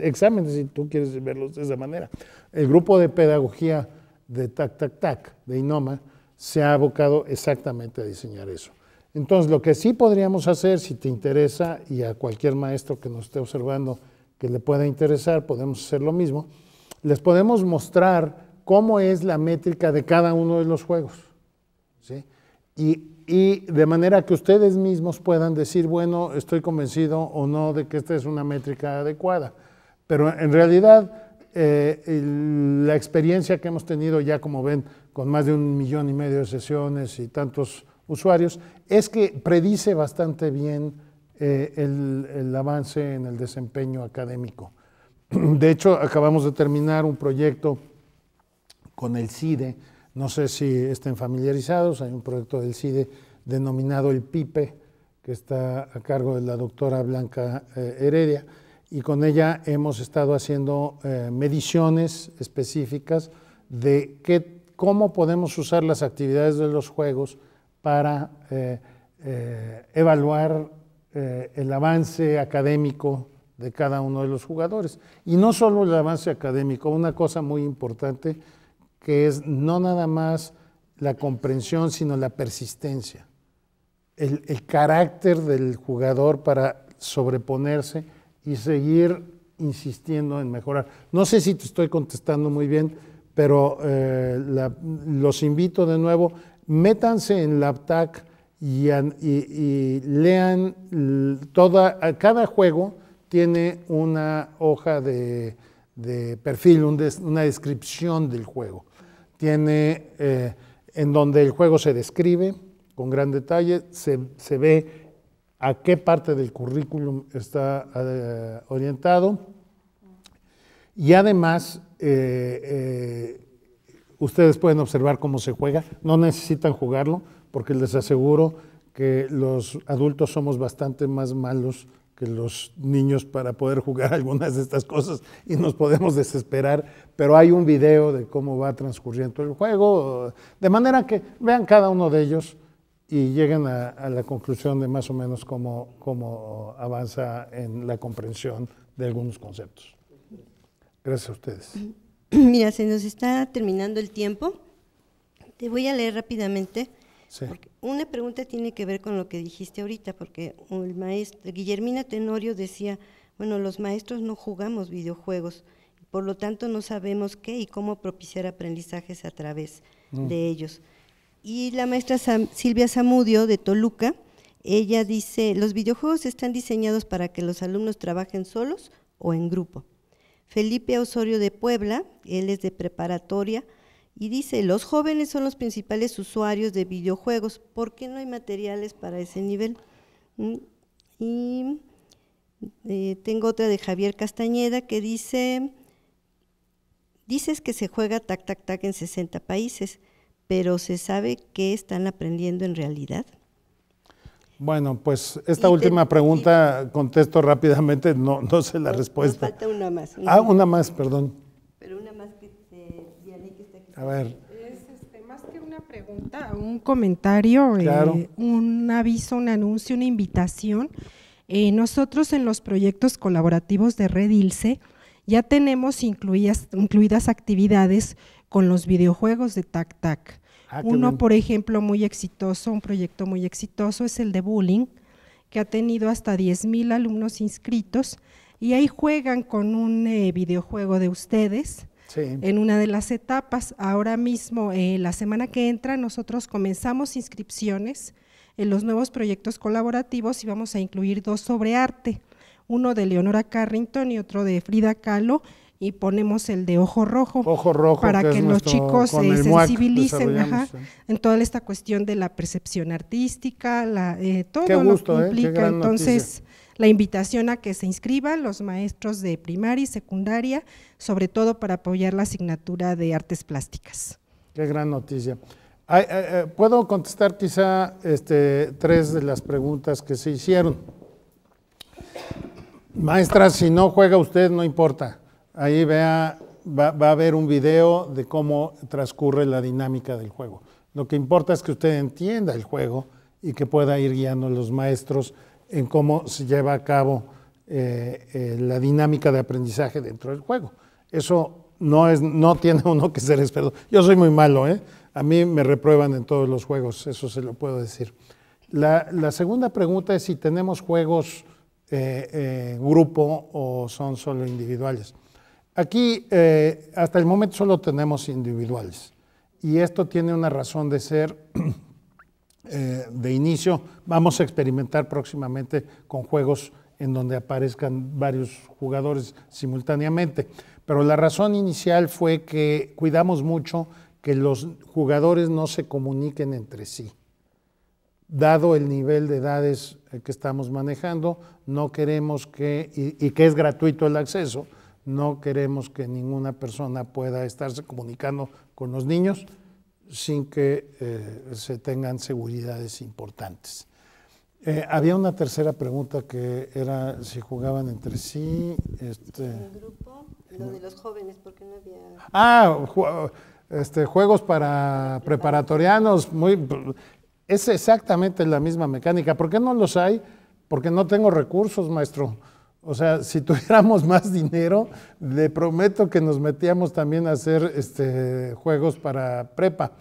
exámenes, si tú quieres verlos de esa manera. El grupo de pedagogía de Tac Tac Tac, de Inoma, se ha abocado exactamente a diseñar eso. Entonces, lo que sí podríamos hacer, si te interesa, y a cualquier maestro que nos esté observando que le pueda interesar, podemos hacer lo mismo, les podemos mostrar cómo es la métrica de cada uno de los juegos. ¿sí? Y, de manera que ustedes mismos puedan decir, bueno, estoy convencido o no de que esta es una métrica adecuada. Pero en realidad, eh, la experiencia que hemos tenido ya, como ven, con más de un millón y medio de sesiones y tantos usuarios, es que predice bastante bien eh, el, avance en el desempeño académico. De hecho, acabamos de terminar un proyecto con el CIDE, no sé si estén familiarizados, hay un proyecto del CIDE denominado el PIPE, que está a cargo de la doctora Blanca eh, Heredia, y con ella hemos estado haciendo eh, mediciones específicas de qué cómo podemos usar las actividades de los juegos para eh, eh, evaluar eh, el avance académico de cada uno de los jugadores. Y no solo el avance académico, una cosa muy importante que es no nada más la comprensión, sino la persistencia, el carácter del jugador para sobreponerse y seguir insistiendo en mejorar. No sé si te estoy contestando muy bien pero eh, los invito de nuevo, métanse en la y, lean toda, cada juego tiene una hoja de, perfil, una descripción del juego. Tiene eh, en donde el juego se describe con gran detalle, se, ve a qué parte del currículum está eh, orientado y además, eh, eh, ustedes pueden observar cómo se juega, no necesitan jugarlo, porque les aseguro que los adultos somos bastante más malos que los niños para poder jugar algunas de estas cosas y nos podemos desesperar, pero hay un video de cómo va transcurriendo el juego, de manera que vean cada uno de ellos y lleguen a, la conclusión de más o menos cómo, cómo avanza en la comprensión de algunos conceptos. Gracias a ustedes. Mira, se nos está terminando el tiempo. Te voy a leer rápidamente. Una pregunta tiene que ver con lo que dijiste ahorita, porque el maestro Guillermina Tenorio decía, bueno, los maestros no jugamos videojuegos, por lo tanto no sabemos qué y cómo propiciar aprendizajes a través mm. de ellos. Y la maestra Silvia Zamudio de Toluca, ella dice, los videojuegos están diseñados para que los alumnos trabajen solos o en grupo. Felipe Osorio de Puebla, él es de preparatoria, y dice, los jóvenes son los principales usuarios de videojuegos, ¿por qué no hay materiales para ese nivel? Mm, y eh, tengo otra de Javier Castañeda que dice, dices que se juega tac, tac, tac en 60 países, pero ¿se sabe qué están aprendiendo en realidad? Bueno, pues esta última pregunta contesto rápidamente, no, no sé la respuesta. falta una más. ah, una más, perdón. Pero una más que te, que está A ver. Es este, más que una pregunta, un comentario, eh, un aviso, un anuncio, una invitación. Eh, nosotros en los proyectos colaborativos de Red ya tenemos incluidas, incluidas actividades con los videojuegos de Tac Tac. Ah, uno, por ejemplo, muy exitoso, un proyecto muy exitoso es el de bullying, que ha tenido hasta 10.000 alumnos inscritos y ahí juegan con un eh, videojuego de ustedes. En una de las etapas, ahora mismo, eh, la semana que entra, nosotros comenzamos inscripciones en los nuevos proyectos colaborativos y vamos a incluir dos sobre arte, uno de Leonora Carrington y otro de Frida Kahlo, y ponemos el de ojo rojo, para que, los chicos se sensibilicen en toda esta cuestión de la percepción artística, la, eh, todo lo ¿eh? que implica. Entonces, la invitación a que se inscriban los maestros de primaria y secundaria, sobre todo para apoyar la asignatura de artes plásticas. Qué gran noticia. Eh, Puedo contestar quizá este, tres de las preguntas que se hicieron. Maestra, si no juega usted, no importa ahí vea, va, a haber un video de cómo transcurre la dinámica del juego. Lo que importa es que usted entienda el juego y que pueda ir guiando a los maestros en cómo se lleva a cabo eh, eh, la dinámica de aprendizaje dentro del juego. Eso no, es, no tiene uno que ser experto. Yo soy muy malo, ¿eh? A mí me reprueban en todos los juegos, eso se lo puedo decir. La, segunda pregunta es si tenemos juegos eh, grupo o son solo individuales. Aquí eh, hasta el momento solo tenemos individuales y esto tiene una razón de ser eh, de inicio. Vamos a experimentar próximamente con juegos en donde aparezcan varios jugadores simultáneamente. Pero la razón inicial fue que cuidamos mucho que los jugadores no se comuniquen entre sí. Dado el nivel de edades eh, que estamos manejando, no queremos que, y que es gratuito el acceso, no queremos que ninguna persona pueda estarse comunicando con los niños sin que eh, se tengan seguridades importantes. Eh, había una tercera pregunta que era si jugaban entre sí. Este, grupo? los jóvenes, porque no había... Ah, este, juegos para preparatorianos. Muy, es exactamente la misma mecánica. ¿Por qué no los hay? Porque no tengo recursos, maestro. O sea, si tuviéramos más dinero, le prometo que nos metíamos también a hacer este, juegos para prepa.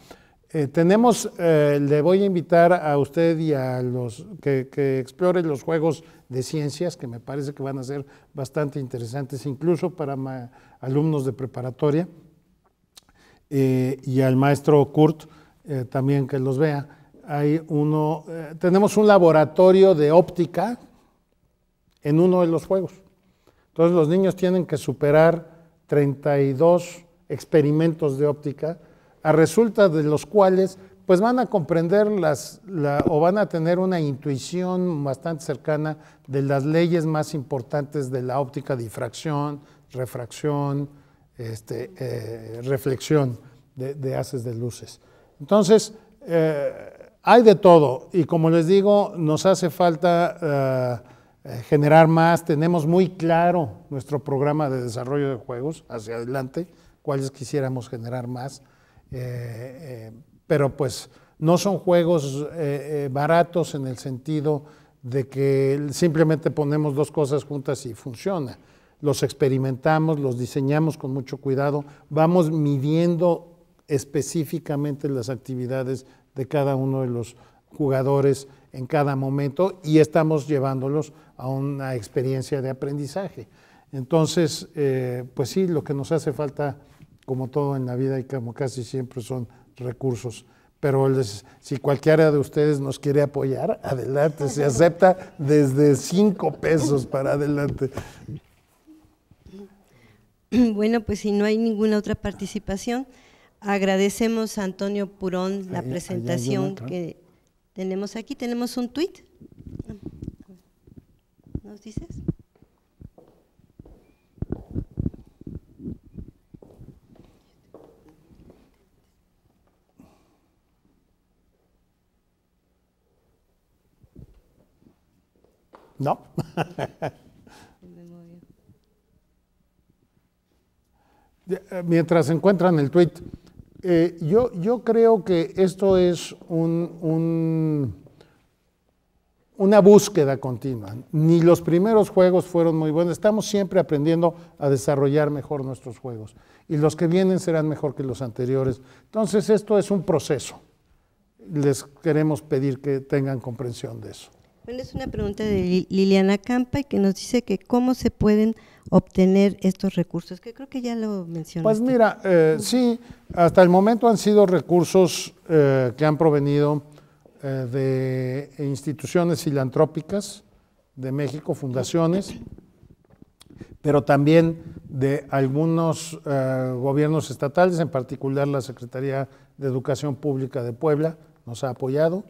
Eh, tenemos, eh, le voy a invitar a usted y a los que, exploren los juegos de ciencias, que me parece que van a ser bastante interesantes, incluso para alumnos de preparatoria, eh, y al maestro Kurt también que los vea. Hay uno, tenemos un laboratorio de óptica en uno de los juegos. Entonces los niños tienen que superar 32 experimentos de óptica, a resulta de los cuales pues van a comprender las, o van a tener una intuición bastante cercana de las leyes más importantes de la óptica, difracción, refracción, este, eh, reflexión de, haces de luces. Entonces, eh, hay de todo y como les digo, nos hace falta... Eh, eh, generar más. Tenemos muy claro nuestro programa de desarrollo de juegos hacia adelante, cuáles quisiéramos generar más. Eh, eh, pero pues no son juegos baratos en el sentido de que simplemente ponemos dos cosas juntas y funciona. Los experimentamos, los diseñamos con mucho cuidado, vamos midiendo específicamente las actividades de cada uno de los jugadores en cada momento y estamos llevándolos a una experiencia de aprendizaje. Entonces, eh, pues sí, lo que nos hace falta, como todo en la vida y como casi siempre, son recursos. Pero si cualquiera de ustedes nos quiere apoyar, adelante, se acepta desde cinco pesos para adelante. Bueno, pues si no hay ninguna otra participación, agradecemos a Antonio Purón la presentación que tenemos aquí, tenemos un tuit? ¿Nos dices? No. Eh, mientras encuentran el tweet, eh, yo, creo que esto es una búsqueda continua. Ni los primeros juegos fueron muy buenos. Estamos siempre aprendiendo a desarrollar mejor nuestros juegos. Y los que vienen serán mejor que los anteriores. Entonces esto es un proceso. Les queremos pedir que tengan comprensión de eso es una pregunta de Liliana Campa y que nos dice que cómo se pueden obtener estos recursos, que creo que ya lo mencionó. Pues mira, eh, sí, hasta el momento han sido recursos eh, que han provenido eh, de instituciones filantrópicas de México, fundaciones, pero también de algunos eh, gobiernos estatales, en particular la Secretaría de Educación Pública de Puebla nos ha apoyado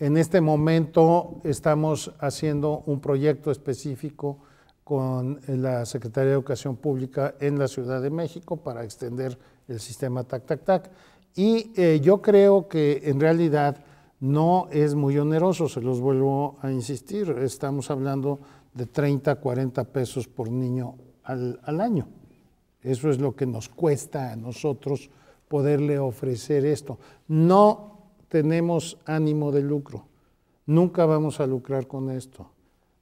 en este momento estamos haciendo un proyecto específico con la Secretaría de Educación Pública en la Ciudad de México para extender el sistema TAC-TAC-TAC. Y eh, yo creo que en realidad no es muy oneroso, se los vuelvo a insistir, estamos hablando de 30, 40 pesos por niño al, al año. Eso es lo que nos cuesta a nosotros poderle ofrecer esto. No tenemos ánimo de lucro. Nunca vamos a lucrar con esto.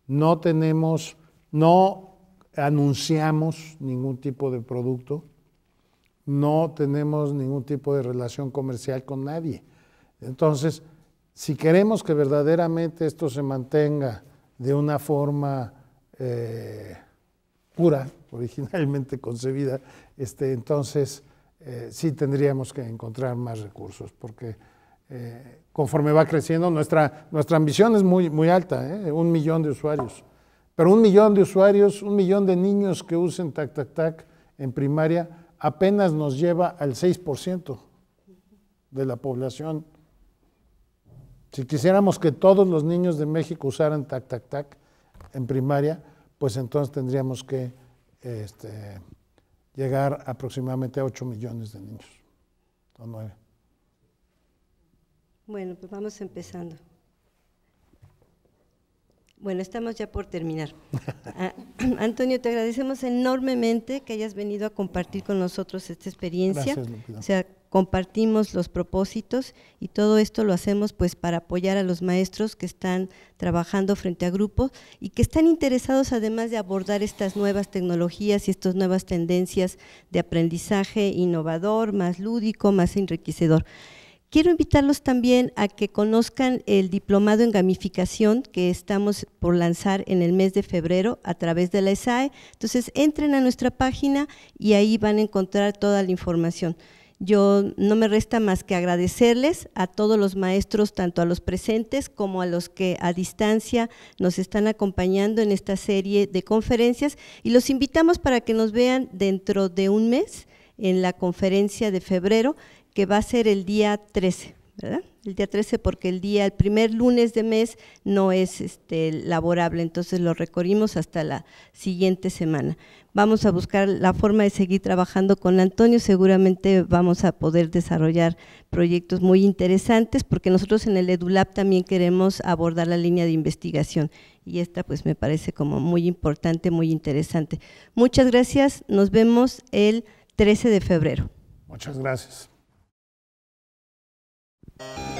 No tenemos, no anunciamos ningún tipo de producto, no tenemos ningún tipo de relación comercial con nadie. Entonces, si queremos que verdaderamente esto se mantenga de una forma eh, pura, originalmente concebida, este, entonces eh, sí tendríamos que encontrar más recursos, porque eh, conforme va creciendo, nuestra, nuestra ambición es muy, muy alta, ¿eh? un millón de usuarios. Pero un millón de usuarios, un millón de niños que usen tac, tac, tac en primaria, apenas nos lleva al 6% de la población. Si quisiéramos que todos los niños de México usaran tac, tac, tac en primaria, pues entonces tendríamos que este, llegar aproximadamente a 8 millones de niños, o 9. Bueno, pues vamos empezando. Bueno, estamos ya por terminar. Ah, Antonio, te agradecemos enormemente que hayas venido a compartir con nosotros esta experiencia. o sea, compartimos los propósitos y todo esto lo hacemos pues para apoyar a los maestros que están trabajando frente a grupos y que están interesados además de abordar estas nuevas tecnologías y estas nuevas tendencias de aprendizaje innovador, más lúdico, más enriquecedor. Quiero invitarlos también a que conozcan el diplomado en gamificación que estamos por lanzar en el mes de febrero a través de la ESAE. Entonces, entren a nuestra página y ahí van a encontrar toda la información. Yo no me resta más que agradecerles a todos los maestros, tanto a los presentes como a los que a distancia nos están acompañando en esta serie de conferencias y los invitamos para que nos vean dentro de un mes en la conferencia de febrero que va a ser el día 13, ¿verdad? El día 13 porque el día, el primer lunes de mes no es este, laborable, entonces lo recorrimos hasta la siguiente semana. Vamos a buscar la forma de seguir trabajando con Antonio, seguramente vamos a poder desarrollar proyectos muy interesantes porque nosotros en el EduLab también queremos abordar la línea de investigación y esta pues me parece como muy importante, muy interesante. Muchas gracias, nos vemos el 13 de febrero. Muchas gracias. Thank you.